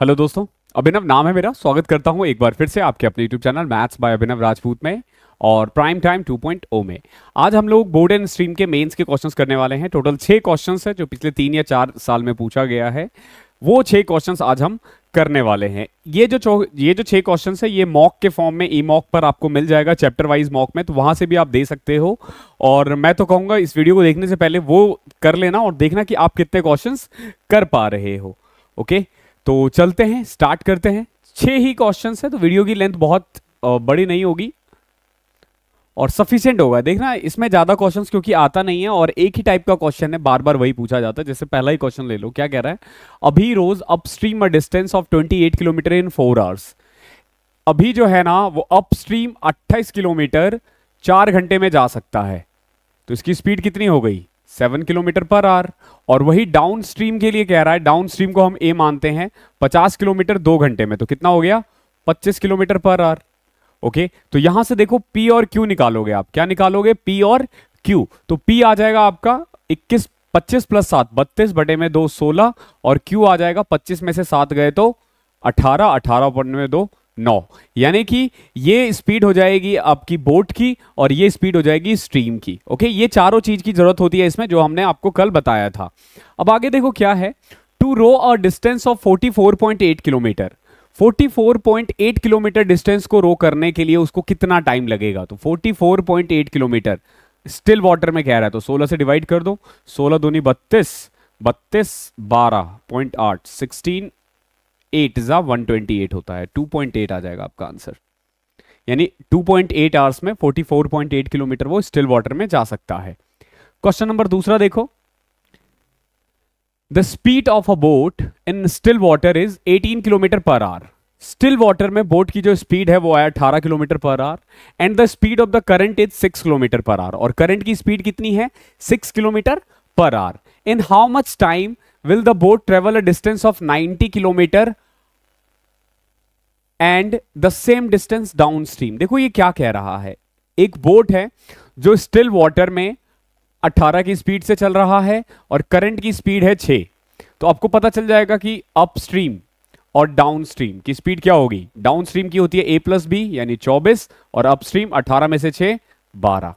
Hello दोस्तों अभिनव नाम है मेरा स्वागत करता हूं एक बार फिर से आपके अपने YouTube channel maths by Abhinav Rajput में और प्राइम टाइम 2.0 में आज हम लोग बोर्ड एंड स्ट्रीम के मेंस के क्वेश्चंस करने वाले हैं टोटल छः क्वेश्चंस है जो पिछले तीन या चार साल में पूछा गया है वो छः क्वेश्चंस आज हम करने वाले हैं ये जो ये जो छः क्वेश्चन है ये मॉक के फॉर्म में ई मॉक पर आपको मिल जाएगा चैप्टर वाइज मॉक में तो वहाँ से भी आप दे सकते हो और मैं तो कहूँगा इस वीडियो को देखने से पहले वो कर लेना और देखना कि आप कितने क्वेश्चन कर पा रहे हो ओके okay? तो चलते हैं स्टार्ट करते हैं छह ही क्वेश्चन है तो वीडियो की लेंथ बहुत बड़ी नहीं होगी और सफिशियंट होगा देखना इसमें ज़्यादा क्वेश्चन क्योंकि आता नहीं है और एक ही टाइप का क्वेश्चन है बार बार वही पूछा जाता है जैसे पहला ही क्वेश्चन ले लो क्या कह रहा है अभी rows upstream a distance of 28 kilometre in four hours अभी जो है ना वो अपस्ट्रीम 28 किलोमीटर चार घंटे में जा सकता है तो इसकी स्पीड कितनी हो गई सेवन किलोमीटर पर आर और वही डाउन स्ट्रीम के लिए कह रहा है डाउन स्ट्रीम को हम ए मानते हैं पचास किलोमीटर दो घंटे में तो कितना हो गया पच्चीस किलोमीटर पर आर ओके तो यहां से देखो पी और क्यू निकालोगे आप क्या निकालोगे पी और क्यू तो पी आ जाएगा आपका इक्कीस पच्चीस प्लस सात बत्तीस बटे में दो सोलह और क्यू आ जाएगा पच्चीस में से सात गए तो अठारह अठारह बटे में दो नौ यानी कि ये स्पीड हो जाएगी आपकी बोट की और ये स्पीड हो जाएगी स्ट्रीम की ओके ये चारों चीज़ की ज़रूरत होती है इसमें जो हमने आपको कल बताया था अब आगे देखो क्या है to row a distance of 44.8 kilometre 44.8 kilometre distance को रो करने के लिए उसको कितना टाइम लगेगा तो 44.8 किलोमीटर स्टिल वाटर में कह रहा है तो 16 से डिवाइड कर दो 16 दोनी बत्तीस बत्तीस बारह पॉइंट आठ सिक्सटीन एट ज़ा वन ट्वेंटी एट होता है टू पॉइंट एट आ जाएगा आपका आंसर यानी टू पॉइंट एट आवर्स में forty four point eight kilometre वो स्टिल वाटर में जा सकता है क्वेश्चन नंबर दूसरा देखो the speed of a boat in still water is eighteen kilometre per hour still water में बोट की जो स्पीड है वो है 18 kilometre per hour and the speed of the current is 6 kilometre per hour और current की speed कितनी है 6 kilometre per hour in how much time will the boat travel a distance of 90 kilometre and the same distance down stream देखो ये क्या कह रहा है एक बोट है जो स्टिल वाटर में 18 की स्पीड से चल रहा है और करंट की स्पीड है 6 तो आपको पता चल जाएगा कि अपस्ट्रीम और डाउन स्ट्रीम की स्पीड क्या होगी डाउन स्ट्रीम की होती है ए प्लस बी यानी 24 और अपस्ट्रीम 18 में से 6 12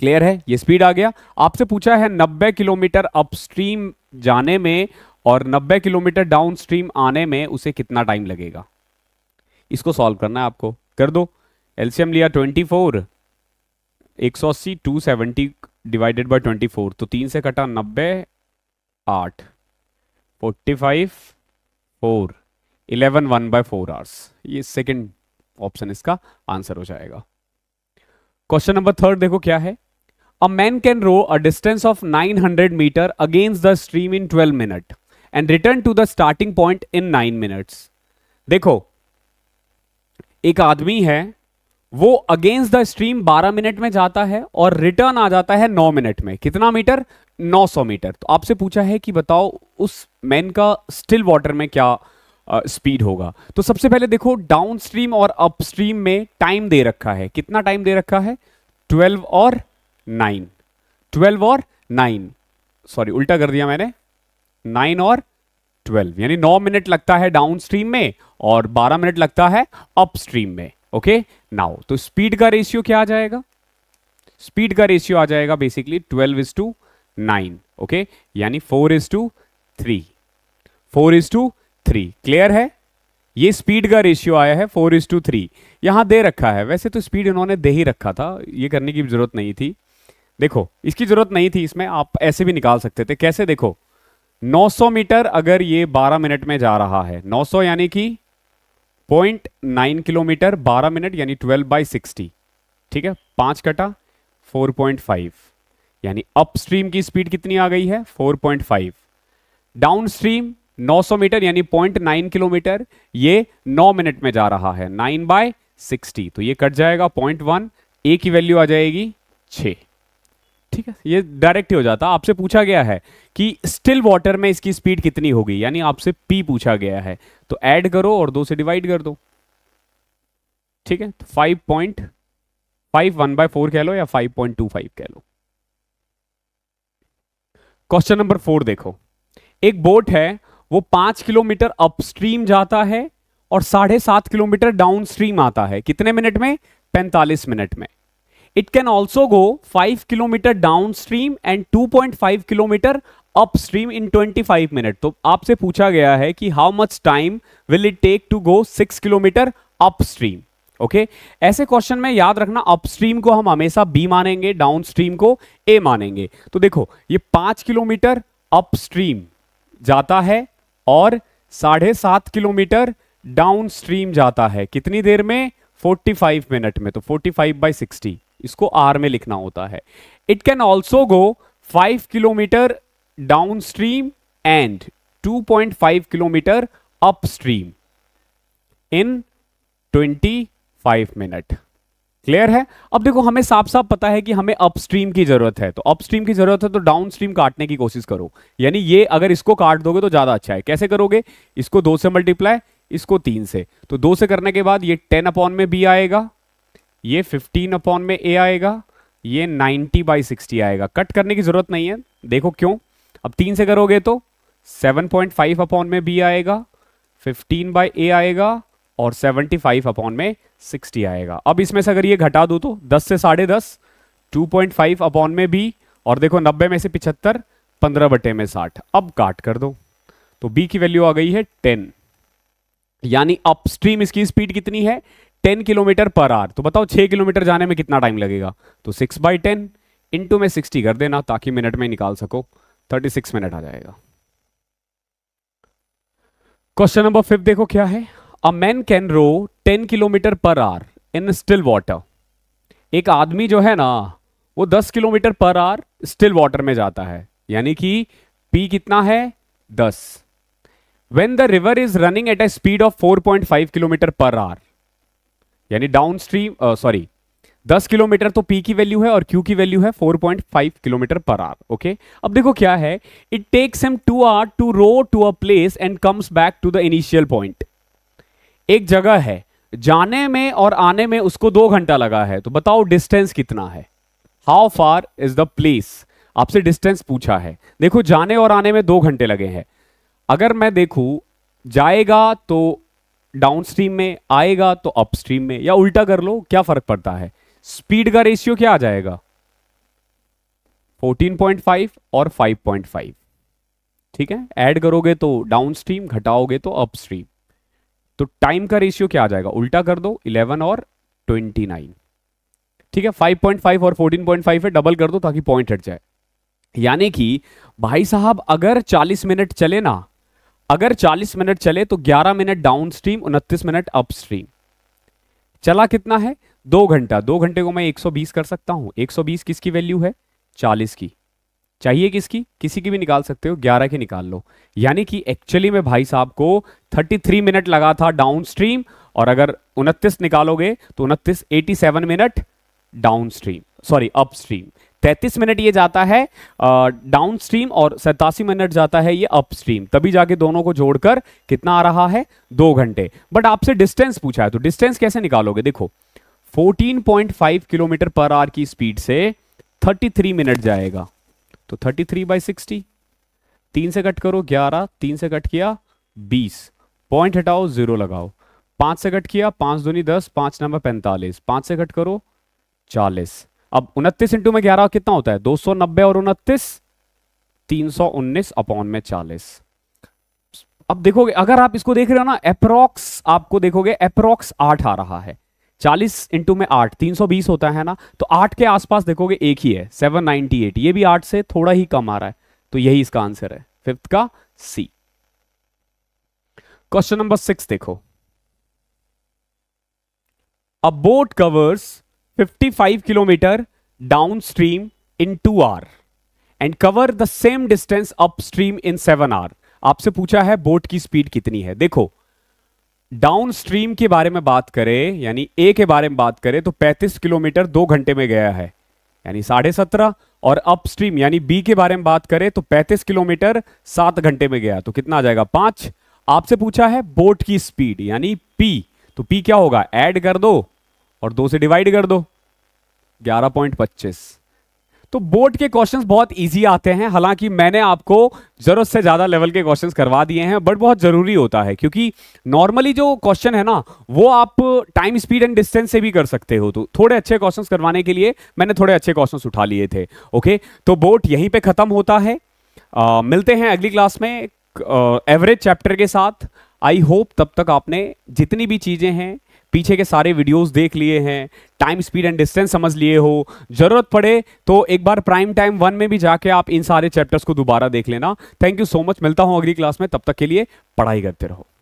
क्लियर है ये स्पीड आ गया आपसे पूछा है 90 किलोमीटर अपस्ट्रीम जाने में और 90 किलोमीटर डाउनस्ट्रीम आने में उसे कितना टाइम लगेगा इसको सॉल्व करना है आपको कर दो एलसीएम लिया 24 टू सेवेंटी डिवाइडेड बाय 24 तो तीन से कटा 90 आठ 45 four eleven one by four hours ये सेकंड ऑप्शन इसका आंसर हो जाएगा क्वेश्चन नंबर थर्ड देखो क्या है man can row a distance of nine hundred metre against the stream in 12 minute and return to the starting point in 9 minutes. देखो एक आदमी है वो अगेंस्ट द स्ट्रीम 12 मिनट में जाता है और रिटर्न आ जाता है 9 मिनट में कितना मीटर 900 मीटर तो आपसे पूछा है कि बताओ उस मैन का स्टिल वाटर में क्या स्पीड होगा तो सबसे पहले देखो डाउन स्ट्रीम और अपस्ट्रीम में टाइम दे रखा है कितना टाइम दे रखा है 12 और नाइन ट्वेल्व और नाइन सॉरी उल्टा कर दिया मैंने नाइन और ट्वेल्व यानी नौ मिनट लगता है डाउन स्ट्रीम में और बारह मिनट लगता है अप स्ट्रीम में ओके नाउ तो स्पीड का रेशियो क्या आ जाएगा स्पीड का रेशियो आ जाएगा basically twelve is to nine okay यानी four is to three four is to three clear है ये स्पीड का रेशियो आया है फोर इज टू थ्री यहां दे रखा है वैसे तो स्पीड इन्होंने दे ही रखा था ये करने की जरूरत नहीं थी देखो इसकी जरूरत नहीं थी इसमें आप ऐसे भी निकाल सकते थे कैसे देखो 900 मीटर अगर ये 12 मिनट में जा रहा है 900 यानी कि 0.9 किलोमीटर 12 मिनट यानी 12 बाई सिक्सटी ठीक है पांच कटा 4.5 यानी अपस्ट्रीम की स्पीड कितनी आ गई है 4.5 डाउनस्ट्रीम 900 मीटर यानी 0.9 किलोमीटर ये 9 मिनट में जा रहा है 9 बाय 60 तो ये कट जाएगा वन ए की वैल्यू आ जाएगी छह ठीक है ये डायरेक्ट ही हो जाता आपसे पूछा गया है कि स्टिल वाटर में इसकी स्पीड कितनी होगी यानी आपसे पी पूछा गया है तो ऐड करो और दो से डिवाइड कर दो ठीक है five point five one by four कह लो या फाइव पॉइंट टू फाइव कह लो क्वेश्चन नंबर फोर देखो एक बोट है वो पांच किलोमीटर अपस्ट्रीम जाता है और साढ़े सात किलोमीटर डाउनस्ट्रीम आता है कितने मिनट में पैंतालीस मिनट में it can also go 5 kilometre down stream and 2.5 kilometre upstream in 25 minute तो आपसे पूछा गया है कि how much time will it take to go 6 kilometre upstream okay ऐसे क्वेश्चन में याद रखना अपस्ट्रीम को हम हमेशा बी मानेंगे डाउन स्ट्रीम को ए मानेंगे तो देखो ये पांच किलोमीटर अपस्ट्रीम जाता है और साढ़े सात किलोमीटर डाउन स्ट्रीम जाता है कितनी देर में 45 मिनट में तो 45 बाई सिक्सटी इसको आर में लिखना होता है it can also go five kilometre down stream and 2.5 kilometre upstream in 25 minute clear है अब देखो हमें साफ साफ पता है कि हमें अपस्ट्रीम की जरूरत है तो अपस्ट्रीम की जरूरत है तो डाउन स्ट्रीम काटने की कोशिश करो यानी ये अगर इसको काट दोगे तो ज्यादा अच्छा है कैसे करोगे इसको दो से मल्टीप्लाई इसको तीन से तो दो से करने के बाद ये टेन अपॉन में बी आएगा ये 15 अपॉन में ए आएगा ये 90 बाई सिक्सटी आएगा कट करने की जरूरत नहीं है देखो क्यों अब तीन से करोगे तो 7.5 अपॉन में बी आएगा 15 बाई ए आएगा और 75 अपॉन में 60 आएगा अब इसमें से अगर ये घटा दो तो 10 से साढ़े दस टू अपॉन में बी और देखो 90 में से 75 15 बटे में 60 अब काट कर दो तो बी की वैल्यू आ गई है 10 यानी अपस्ट्रीम इसकी स्पीड कितनी है टेन किलोमीटर पर आवर तो बताओ छह किलोमीटर जाने में कितना टाइम लगेगा तो सिक्स बाई टेन इंटू में सिक्सटी कर देना ताकि मिनट में निकाल सको थर्टी सिक्स मिनट आ जाएगा क्वेश्चन नंबर फिफ्थ देखो क्या है a man can row ten kilometre per hour in still water एक आदमी जो है ना वो दस kilometre per are still water में जाता है यानी कि पी कितना है दस when the river is running at a speed of four point five kilometre per hour यानी डाउन स्ट्रीम सॉरी दस किलोमीटर तो पी की वैल्यू है और क्यू की वैल्यू है 4.5 किलोमीटर पर आर ओके अब देखो क्या है it takes him two hour to row to a place and comes back to the initial point एक जगह है जाने में और आने में उसको दो घंटा लगा है तो बताओ डिस्टेंस कितना है how far is the place आपसे डिस्टेंस पूछा है देखो जाने और आने में दो घंटे लगे हैं अगर मैं देखू जाएगा तो डाउन स्ट्रीम में आएगा तो अपस्ट्रीम में या उल्टा कर लो क्या फर्क पड़ता है स्पीड का रेशियो क्या आ जाएगा 14.5 और 5.5 ठीक है ऐड करोगे तो डाउन स्ट्रीम घटाओगे तो अपस्ट्रीम तो टाइम का रेशियो क्या आ जाएगा उल्टा कर दो 11 और 29 ठीक है 5.5 और 14.5 है डबल कर दो ताकि पॉइंट हट जाए यानी कि भाई साहब अगर 40 मिनट चले ना अगर 40 मिनट चले तो 11 मिनट डाउन स्ट्रीम उनतीस मिनट अप स्ट्रीम चला कितना है दो घंटा दो घंटे को मैं 120 कर सकता हूं 120 किसकी वैल्यू है 40 की चाहिए किसकी किसी की भी निकाल सकते हो 11 की निकाल लो यानी कि एक्चुअली में भाई साहब को 33 मिनट लगा था डाउन स्ट्रीम और अगर उनतीस निकालोगे तो उनतीस एटी minute down stream sorry up stream तैतीस मिनट ये जाता है डाउन स्ट्रीम और सतासी मिनट जाता है ये अप स्ट्रीम तभी जाके दोनों को जोड़कर कितना आ रहा है दो घंटे बट आपसे डिस्टेंस पूछा है तो डिस्टेंस कैसे निकालोगे देखो 14.5 किलोमीटर पर आर की स्पीड से 33 मिनट जाएगा तो 33 थ्री बाई सिक्सटी तीन से कट करो ग्यारह तीन से कट किया बीस पॉइंट हटाओ जीरो लगाओ पांच से कट किया पांच दूनी दस पांच नंबर पैंतालीस पांच से कट करो चालीस अब उनतीस इंटू में ग्यारह कितना होता है दो सौ नब्बे और उनतीस तीन सौ उन्नीस अपॉन में चालीस अब देखोगे अगर आप इसको देख रहे हो ना अप्रोक्स आपको देखोगे अप्रोक्स आठ आ रहा है चालीस इंटू में आठ तीन सौ बीस होता है ना तो आठ के आसपास देखोगे एक ही है सेवन नाइनटी एट ये भी आठ से थोड़ा ही कम आ रहा है तो यही इसका आंसर है फिफ्थ का सी क्वेश्चन नंबर सिक्स देखो a boat covers 55 stream in two hour and cover the same distance up stream in seven hour आपसे पूछा है बोट की स्पीड कितनी है देखो डाउन स्ट्रीम के बारे में बात करें यानी ए के बारे में बात करें तो 35 किलोमीटर दो घंटे में गया है यानी साढ़े सत्रह और अपस्ट्रीम यानी बी के बारे में बात करें तो 35 किलोमीटर सात घंटे में गया तो कितना आ जाएगा पांच आपसे पूछा है बोट की स्पीड यानी पी तो पी क्या होगा एड कर दो और दो से डिवाइड कर दो ग्यारह पॉइंट पच्चीस तो बोर्ड के क्वेश्चंस बहुत इजी आते हैं हालांकि मैंने आपको जरूरत से ज्यादा लेवल के क्वेश्चंस करवा दिए हैं बट बहुत जरूरी होता है क्योंकि नॉर्मली जो क्वेश्चन है ना वो आप टाइम स्पीड एंड डिस्टेंस से भी कर सकते हो तो थोड़े अच्छे क्वेश्चंस करवाने के लिए मैंने थोड़े अच्छे क्वेश्चन उठा लिए थे ओके तो बोर्ड यहीं पर खत्म होता है आ, मिलते हैं अगली क्लास में एवरेज चैप्टर के साथ आई होप तब तक आपने जितनी भी चीजें हैं पीछे के सारे वीडियोस देख लिए हैं टाइम स्पीड एंड डिस्टेंस समझ लिए हो जरूरत पड़े तो एक बार प्राइम टाइम वन में भी जाके आप इन सारे चैप्टर्स को दोबारा देख लेना थैंक यू सो मच मिलता हूं अगली क्लास में तब तक के लिए पढ़ाई करते रहो